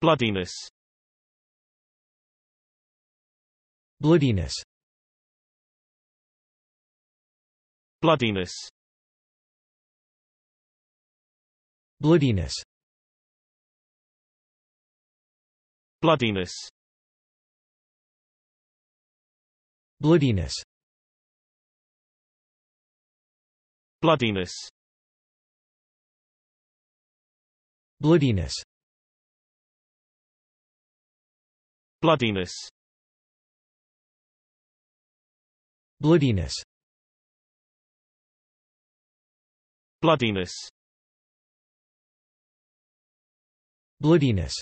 Bloodiness Bloodiness Bloodiness Bloodiness Bloodiness Bloodiness Bloodiness Bloodiness Bloodiness Bloodiness Bloodiness Bloodiness